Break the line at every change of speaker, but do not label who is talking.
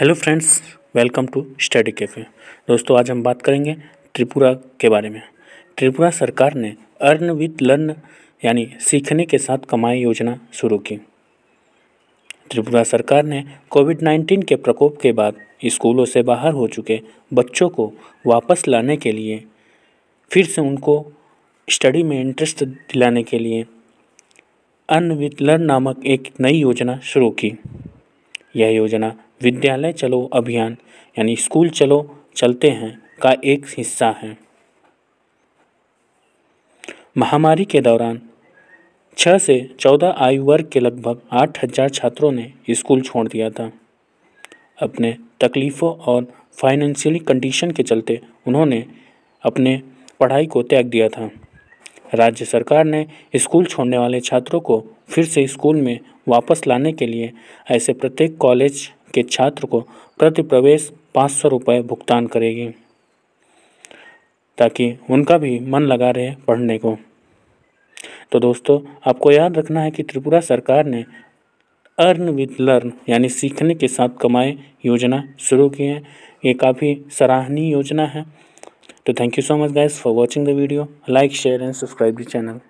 hello friends welcome to study cafe दोस्तों आज हम बात करेंगे त्रिपुरा के बारे में त्रिपुरा सरकार ने अर्न विद लर्न यानी सीखने के साथ कमाई योजना शुरू की त्रिपुरा सरकार ने कोविड नाइन्टीन के प्रकोप के बाद स्कूलों से बाहर हो चुके बच्चों को वापस लाने के लिए फिर से उनको स्टडी में इंटरेस्ट दिलाने के लिए अर्न विद लर्न नामक एक नई योजना शुरू की यह योजना विद्यालय चलो अभियान यानी स्कूल चलो चलते हैं का एक हिस्सा है महामारी के दौरान छः से चौदह आयु वर्ग के लगभग आठ हजार छात्रों ने स्कूल छोड़ दिया था अपने तकलीफ़ों और फाइनेंशियली कंडीशन के चलते उन्होंने अपने पढ़ाई को त्याग दिया था राज्य सरकार ने स्कूल छोड़ने वाले छात्रों को फिर से स्कूल में वापस लाने के लिए ऐसे प्रत्येक कॉलेज के छात्र को प्रति प्रवेश पाँच सौ रुपये भुगतान करेगी ताकि उनका भी मन लगा रहे पढ़ने को तो दोस्तों आपको याद रखना है कि त्रिपुरा सरकार ने अर्न विद लर्न यानी सीखने के साथ कमाए योजना शुरू की है ये काफ़ी सराहनीय योजना है तो thank you so much guys for watching the video like share and subscribe the channel